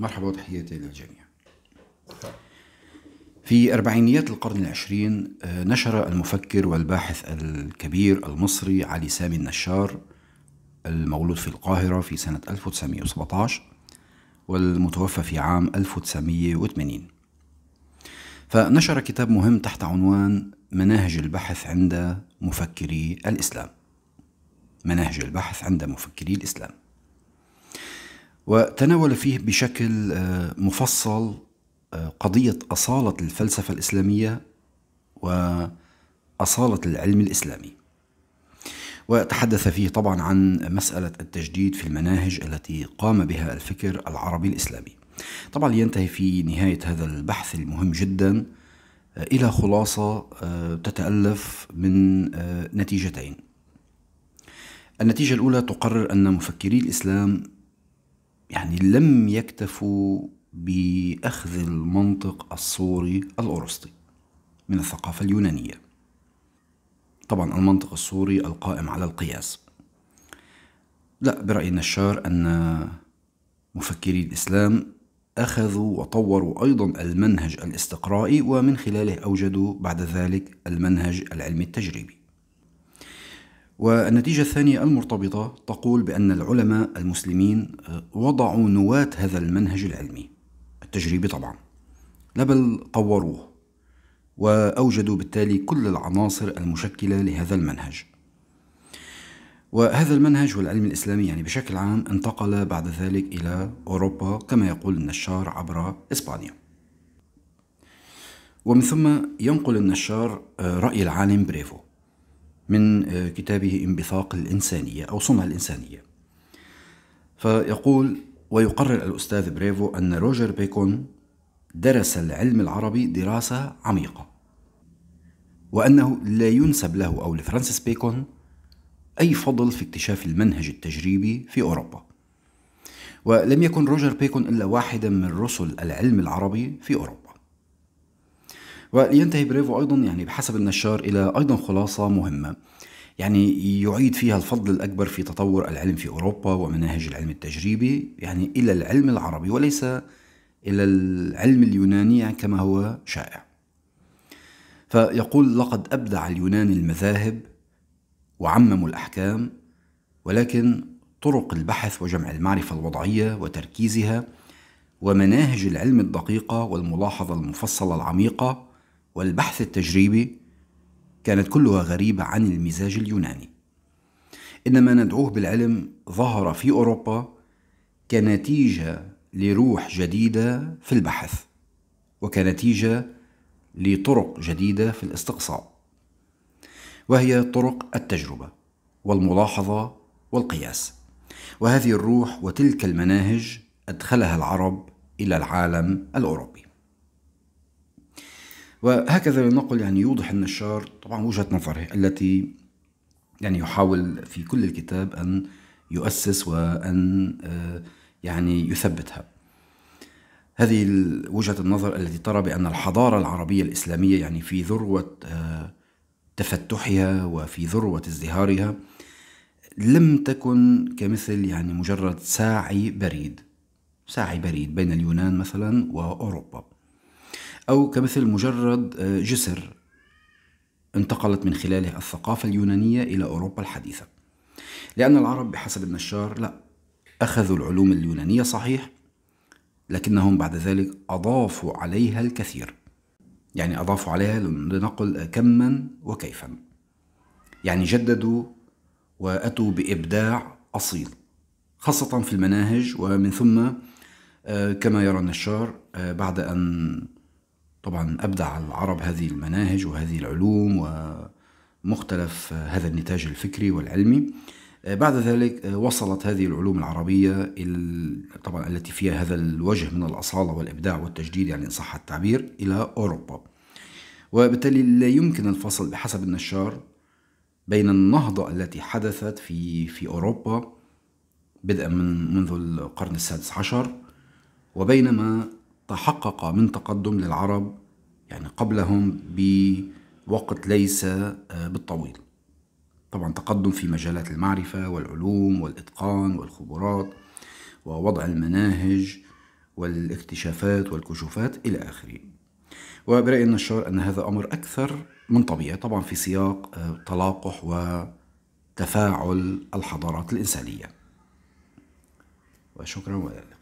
مرحبا وتحياتي للجميع في أربعينيات القرن العشرين آه، نشر المفكر والباحث الكبير المصري علي سامي النشار المولود في القاهرة في سنة 1917 والمتوفى في عام 1980 فنشر كتاب مهم تحت عنوان مناهج البحث عند مفكري الإسلام مناهج البحث عند مفكري الإسلام وتناول فيه بشكل آه، مفصل آه، قضية أصالة الفلسفة الإسلامية وأصالة العلم الإسلامي وتحدث فيه طبعا عن مسألة التجديد في المناهج التي قام بها الفكر العربي الإسلامي طبعا لينتهي في نهاية هذا البحث المهم جدا آه، إلى خلاصة تتألف من نتيجتين النتيجة الأولى تقرر أن مفكري الإسلام يعني لم يكتفوا بأخذ المنطق الصوري الأرسطي من الثقافة اليونانية طبعا المنطق الصوري القائم على القياس لا برأي نشار أن مفكري الإسلام أخذوا وطوروا أيضا المنهج الاستقرائي ومن خلاله أوجدوا بعد ذلك المنهج العلمي التجريبي والنتيجة الثانية المرتبطة تقول بأن العلماء المسلمين آه، وضعوا نواة هذا المنهج العلمي التجريبي طبعا لا بل طوروه وأوجدوا بالتالي كل العناصر المشكلة لهذا المنهج وهذا المنهج والعلم الإسلامي يعني بشكل عام انتقل بعد ذلك إلى أوروبا كما يقول النشار عبر إسبانيا ومن ثم ينقل النشار آه، رأي العالم بريفو من آه، كتابه انبثاق الإنسانية أو صنع الإنسانية فيقول ويقرر الأستاذ بريفو أن روجر بيكون درس العلم العربي دراسة عميقة وأنه لا ينسب له أو لفرانسيس بيكون أي فضل في اكتشاف المنهج التجريبي في أوروبا ولم يكن روجر بيكون إلا واحدا من رسل العلم العربي في أوروبا ولينتهي بريفو أيضا يعني بحسب النشار إلى أيضا خلاصة مهمة يعني يعيد فيها الفضل الأكبر في تطور العلم في أوروبا ومناهج العلم التجريبي يعني إلى العلم العربي وليس إلى العلم اليوناني كما هو شائع فيقول لقد أبدع اليونان المذاهب وعمموا الأحكام ولكن طرق البحث وجمع المعرفة الوضعية وتركيزها ومناهج العلم الدقيقة والملاحظة المفصلة العميقة والبحث التجريبي كانت كلها غريبة عن المزاج اليوناني إن ما ندعوه بالعلم ظهر في أوروبا كنتيجة لروح جديدة في البحث وكنتيجة لطرق جديدة في الاستقصاء وهي طرق التجربة والملاحظة والقياس وهذه الروح وتلك المناهج أدخلها العرب إلى العالم الأوروبي وهكذا لنقل يعني يوضح النشار طبعا وجهة نظره التي يعني يحاول في كل الكتاب أن يؤسس وأن آه، يعني يثبتها هذه وجهة النظر التي ترى بأن الحضارة العربية الإسلامية يعني في ذروة آه، تفتحها وفي ذروة ازدهارها لم تكن كمثل يعني مجرد ساعي بريد ساعي بريد بين اليونان مثلا وأوروبا أو كمثل مجرد آه، جسر انتقلت من خلاله الثقافة اليونانية إلى أوروبا الحديثة لأن العرب بحسب النشار لا أخذوا العلوم اليونانية صحيح لكنهم بعد ذلك أضافوا عليها الكثير يعني أضافوا عليها لنقل آه، كما وكيفا يعني جددوا وأتوا بإبداع أصيل خاصة في المناهج ومن ثم آه، كما يرى النشار بعد أن طبعا أبدع العرب هذه المناهج وهذه العلوم ومختلف هذا النتاج الفكري والعلمي آه، بعد ذلك آه، وصلت هذه العلوم العربية طبعا التي فيها هذا الوجه من الأصالة والإبداع والتجديد يعني إن صح التعبير إلى أوروبا وبالتالي لا يمكن الفصل بحسب النشار بين النهضة التي حدثت في في أوروبا بدءا من منذ القرن السادس عشر وبينما تحقق من تقدم للعرب يعني قبلهم بوقت ليس آه، بالطويل طبعا تقدم في مجالات المعرفة والعلوم والإتقان والخبرات ووضع المناهج والاكتشافات والكشوفات إلى آخره وبرأي النشار أن هذا أمر أكثر من طبيعي طبعا في سياق آه، تلاقح وتفاعل الحضارات الإنسانية وشكرا وإلى